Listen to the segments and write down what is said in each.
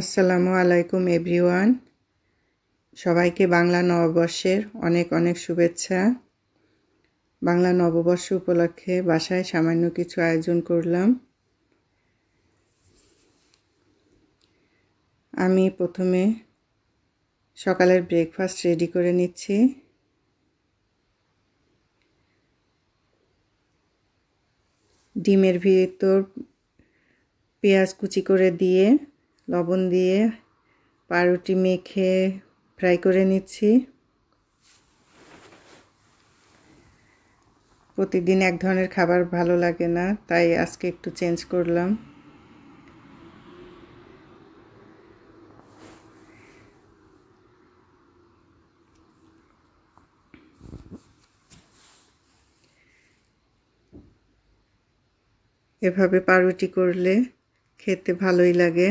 আসসালামু আলাইকুম এভরিওয়ান সবাইকে বাংলা নববর্ষের অনেক অনেক শুভেচ্ছা বাংলা নববর্ষ উপলক্ষে বাসায় সামান্য কিছু আয়োজন করলাম আমি প্রথমে সকালের ব্রেকফাস্ট রেডি করে নিচ্ছি ডিমের ভিতর পেঁয়াজ কুচি করে দিয়ে লবণ দিয়ে পাউরুটি মেখে ফ্রাই করে নিচ্ছি প্রতিদিন এক ধরনের খাবার ভালো লাগে না তাই আজকে একটু চেঞ্জ করলাম এভাবে পাউরুটি করলে খেতে ভালোই লাগে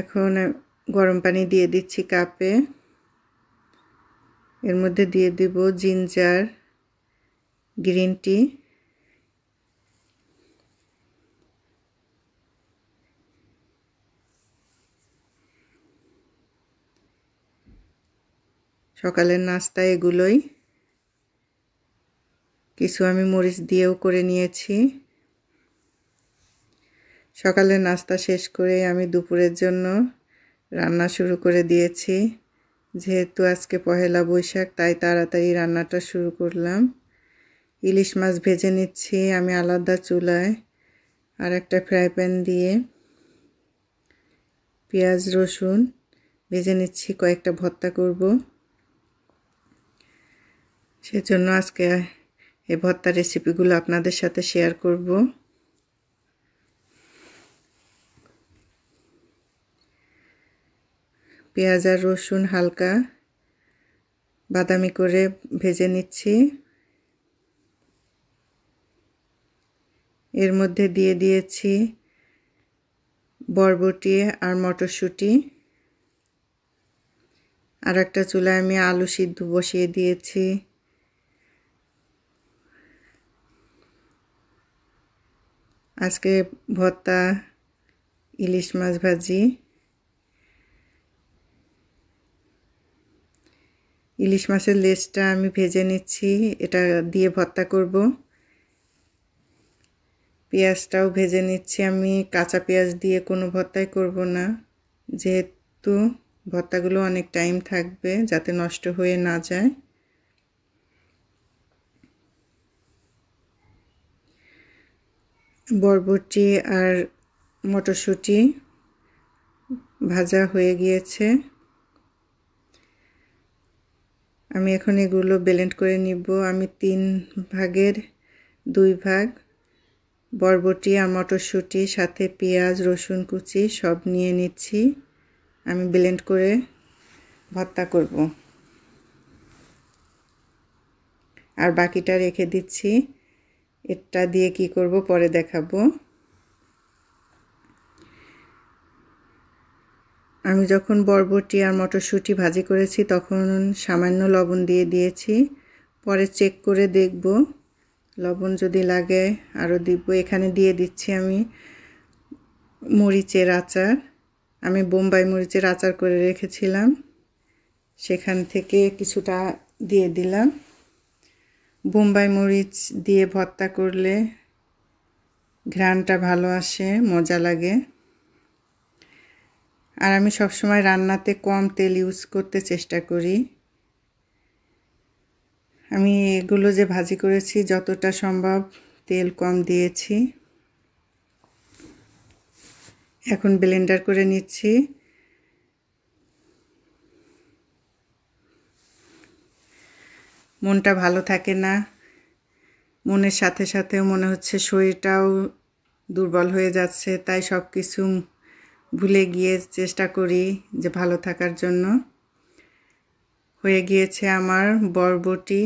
এখন গরম পানি দিয়ে দিচ্ছি কাপে এর মধ্যে দিয়ে দেব জিঞ্জার গ্রিন টি সকালের নাস্তা এগুলোই কিছু আমি মরিচ দিয়েও করে নিয়েছি সকালে নাস্তা শেষ করে আমি দুপুরের জন্য রান্না শুরু করে দিয়েছি যেহেতু আজকে পহেলা বৈশাখ তাই তাড়াতাড়ি রান্নাটা শুরু করলাম ইলিশ মাছ ভেজে নিচ্ছি আমি আলাদা চুলায় আর একটা ফ্রাই প্যান দিয়ে পেঁয়াজ রসুন ভেজে নিচ্ছি কয়েকটা ভর্তা করব সেজন্য আজকে এই ভর্তা রেসিপিগুলো আপনাদের সাথে শেয়ার করবো পেঁয়াজ আর রসুন হালকা বাদামি করে ভেজে নিচ্ছি এর মধ্যে দিয়ে দিয়েছি বরবটি আর মটরশুঁটি আর একটা চুলায় আমি আলু সিদ্ধ বসিয়ে দিয়েছি আজকে ভর্তা ইলিশ মাছ ভাজি ইলিশ মাছের লেজটা আমি ভেজে নিচ্ছি এটা দিয়ে ভর্তা করব পেঁয়াজটাও ভেজে নিচ্ছি আমি কাঁচা পেঁয়াজ দিয়ে কোনো ভর্তাই করব না যেহেতু ভর্তাগুলো অনেক টাইম থাকবে যাতে নষ্ট হয়ে না যায় বরবটি আর মটরশুঁটি ভাজা হয়ে গিয়েছে আমি এখন এগুলো ব্লেন্ড করে নিব আমি তিন ভাগের দুই ভাগ বরবটি আর মটরশুঁটি সাথে পেঁয়াজ রসুন কুচি সব নিয়ে নিচ্ছি আমি ব্লেন্ড করে ভর্তা করব আর বাকিটা রেখে দিচ্ছি এটা দিয়ে কি করব পরে দেখাবো আমি যখন বরবটি আর মটরশুঁটি ভাজি করেছি তখন সামান্য লবণ দিয়ে দিয়েছি পরে চেক করে দেখব লবণ যদি লাগে আরও দিব এখানে দিয়ে দিচ্ছি আমি মরিচের আচার আমি বোম্বাই মরিচের আচার করে রেখেছিলাম সেখান থেকে কিছুটা দিয়ে দিলাম বোম্বাই মরিচ দিয়ে ভর্তা করলে ঘ্রাণটা ভালো আসে মজা লাগে আর আমি সবসময় রান্নাতে কম তেল ইউজ করতে চেষ্টা করি আমি এগুলো যে ভাজি করেছি যতটা সম্ভব তেল কম দিয়েছি এখন ব্লেন্ডার করে নিচ্ছি মনটা ভালো থাকে না মনের সাথে সাথেও মনে হচ্ছে শরীরটাও দুর্বল হয়ে যাচ্ছে তাই সব কিছু ভুলে গিয়ে চেষ্টা করি যে ভালো থাকার জন্য হয়ে গিয়েছে আমার বরবটি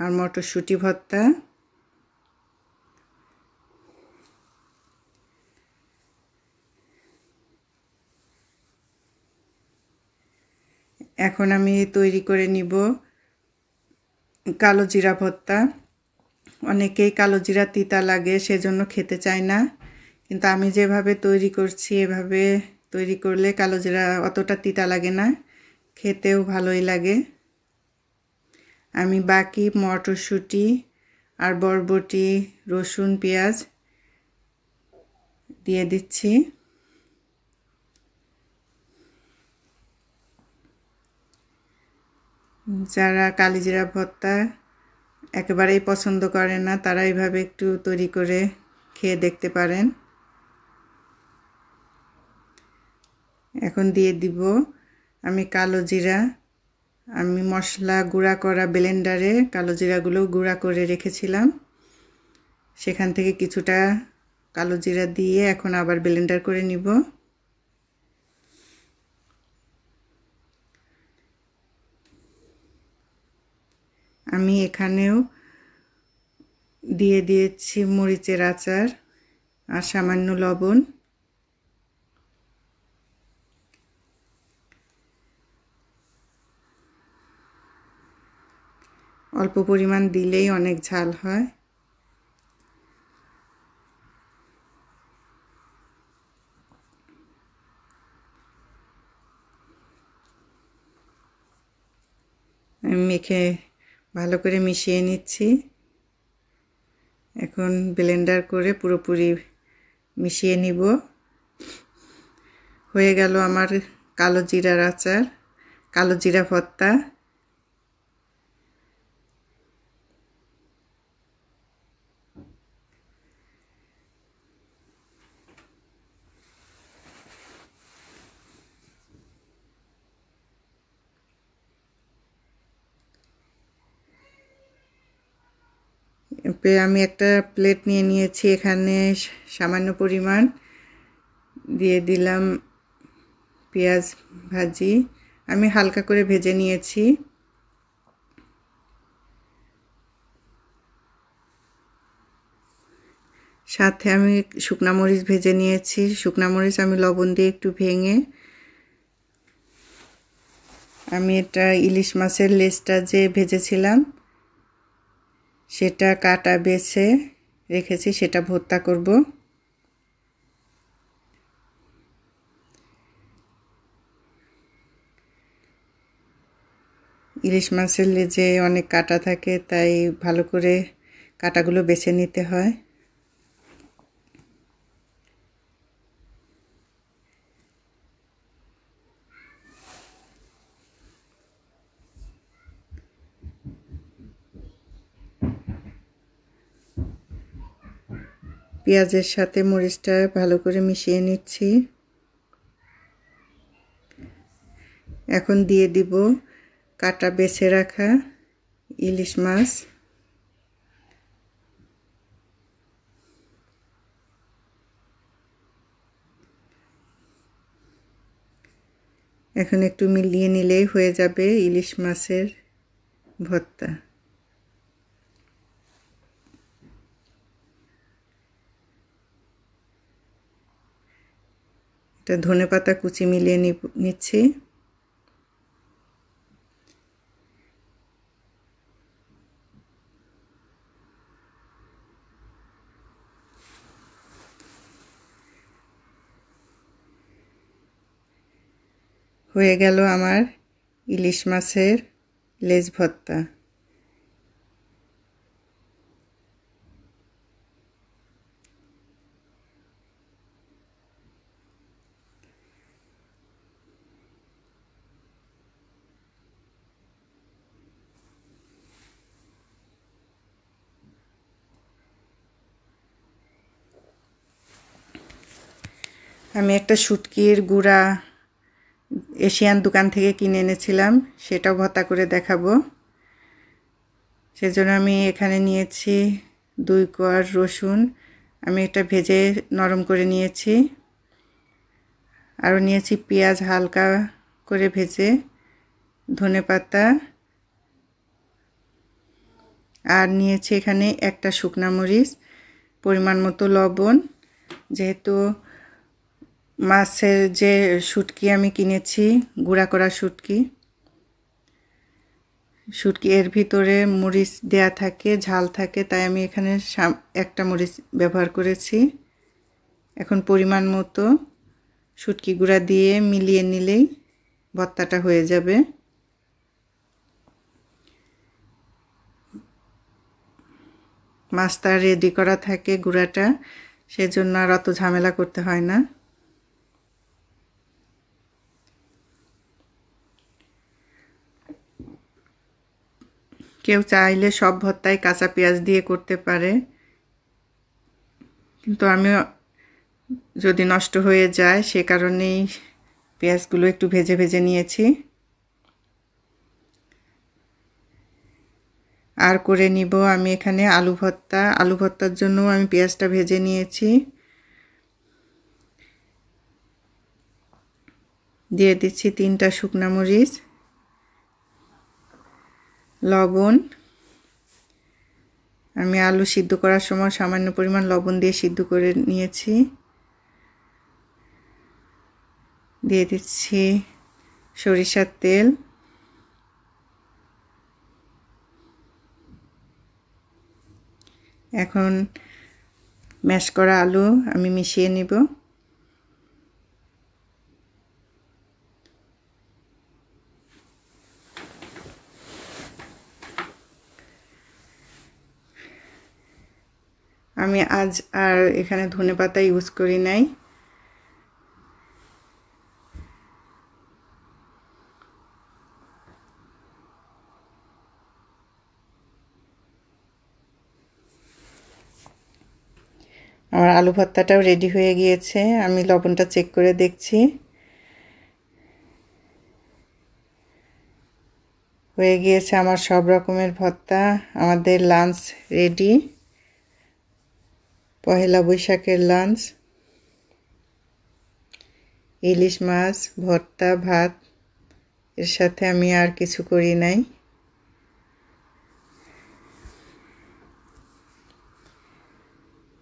আর মটরশুঁটি ভর্তা এখন আমি তৈরি করে নিব কালো জিরা ভর্তা অনেকেই কালো জিরা তিতা লাগে সেজন্য খেতে চায় না কিন্তু আমি যেভাবে তৈরি করছি এভাবে তৈরি করলে কালো জিরা অতটা তিতা লাগে না খেতেও ভালোই লাগে আমি বাকি মটরশুঁটি আর বরবটি রসুন পেঁয়াজ দিয়ে দিচ্ছি যারা কালিজিরা ভর্তা একেবারেই পছন্দ করে না তারা এইভাবে একটু তৈরি করে খেয়ে দেখতে পারেন এখন দিয়ে দিব আমি কালো জিরা আমি মশলা গুঁড়া করা ব্লেন্ডারে কালো জিরাগুলো গুঁড়া করে রেখেছিলাম সেখান থেকে কিছুটা কালো জিরা দিয়ে এখন আবার ব্লেন্ডার করে নিব আমি এখানেও দিয়ে দিয়েছি মরিচের আচার আর সামান্য লবণ অল্প পরিমাণ দিলেই অনেক ঝাল হয় আমি মেখে ভালো করে মিশিয়ে নিচ্ছি এখন ব্লেন্ডার করে পুরোপুরি মিশিয়ে নিব হয়ে গেল আমার কালো জিরার আচার কালো জিরা ভত্তা আমি একটা প্লেট নিয়ে নিয়েছি এখানে সামান্য পরিমাণ দিয়ে দিলাম পেঁয়াজ ভাজি আমি হালকা করে ভেজে নিয়েছি সাথে আমি শুকনা মরিচ ভেজে নিয়েছি শুকনা মরিচ আমি লবণ দিয়ে একটু ভেঙে আমি এটা ইলিশ মাছের লেসটা যে ভেজেছিলাম সেটা কাটা বেছে রেখেছি সেটা ভর্তা করব ইলিশ মাছের লেজে অনেক কাটা থাকে তাই ভালো করে কাটাগুলো বেছে নিতে হয় পেঁয়াজের সাথে মরিচটা ভালো করে মিশিয়ে নিচ্ছি এখন দিয়ে দিব কাটা বেছে রাখা ইলিশ মাছ এখন একটু মিলিয়ে নিলেই হয়ে যাবে ইলিশ মাছের ভর্তা একটা ধনে পাতা কুচি মিলিয়ে নিচ্ছি হয়ে গেল আমার ইলিশ মাছের লেজ ভর্তা আমি একটা সুটকির গুড়া এশিয়ান দোকান থেকে কিনে এনেছিলাম সেটাও ভত্তা করে দেখাবো সেজন্য আমি এখানে নিয়েছি দুই কোয়ার রসুন আমি এটা ভেজে নরম করে নিয়েছি আরও নিয়েছি পেঁয়াজ হালকা করে ভেজে ধনে পাতা আর নিয়েছি এখানে একটা শুকনা মরিচ পরিমাণ মতো লবণ যেহেতু মাছের যে শুটকি আমি কিনেছি গুঁড়া করা শুটকি শুটকি এর ভিতরে মরিচ দেয়া থাকে ঝাল থাকে তাই আমি এখানে একটা মরিচ ব্যবহার করেছি এখন পরিমাণ মতো শুটকি গুঁড়া দিয়ে মিলিয়ে নিলেই ভত্তাটা হয়ে যাবে মাছটা রেডি করা থাকে গুঁড়াটা সেজন্য আর অত ঝামেলা করতে হয় না কেউ চাইলে সব ভর্তায় কাঁচা পেঁয়াজ দিয়ে করতে পারে কিন্তু আমি যদি নষ্ট হয়ে যায় সে কারণেই পেঁয়াজগুলো একটু ভেজে ভেজে নিয়েছি আর করে নিব আমি এখানে আলু ভর্তা আলু ভর্তার জন্য আমি পেঁয়াজটা ভেজে নিয়েছি দিয়ে দিচ্ছি তিনটা শুকনা মরিচ লবণ আমি আলু সিদ্ধ করার সময় সামান্য পরিমাণ লবণ দিয়ে সিদ্ধ করে নিয়েছি দিয়ে দিচ্ছি সরিষার তেল এখন ম্যাশ করা আলু আমি মিশিয়ে নিব আমি আজ আর এখানে ধনে পাতা ইউজ করি নাই আমার আলু ভর্তাটাও রেডি হয়ে গিয়েছে আমি লবণটা চেক করে দেখছি হয়ে গিয়েছে আমার সব রকমের ভর্তা আমাদের লাঞ্চ রেডি পহেলা বৈশাখের লাঞ্চ ইলিশ মাছ ভর্তা ভাত এর সাথে আমি আর কিছু করি নাই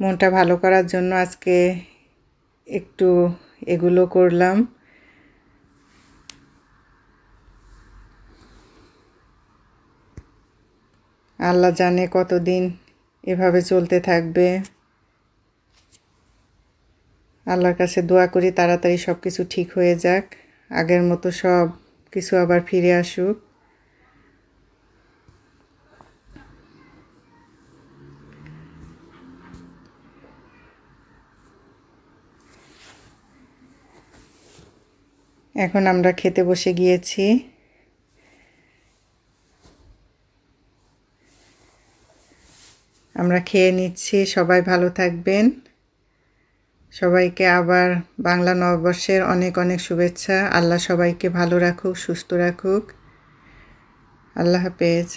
মনটা ভালো করার জন্য আজকে একটু এগুলো করলাম আল্লাহ জানে কতদিন এভাবে চলতে থাকবে আল্লাহর কাছে দোয়া করি তাড়াতাড়ি সব কিছু ঠিক হয়ে যাক আগের মতো সব কিছু আবার ফিরে আসুক এখন আমরা খেতে বসে গিয়েছি আমরা খেয়ে নিচ্ছি সবাই ভালো থাকবেন সবাইকে আবার বাংলা নববর্ষের অনেক অনেক শুভেচ্ছা আল্লাহ সবাইকে ভালো রাখুক সুস্থ রাখুক আল্লাহ হাফেজ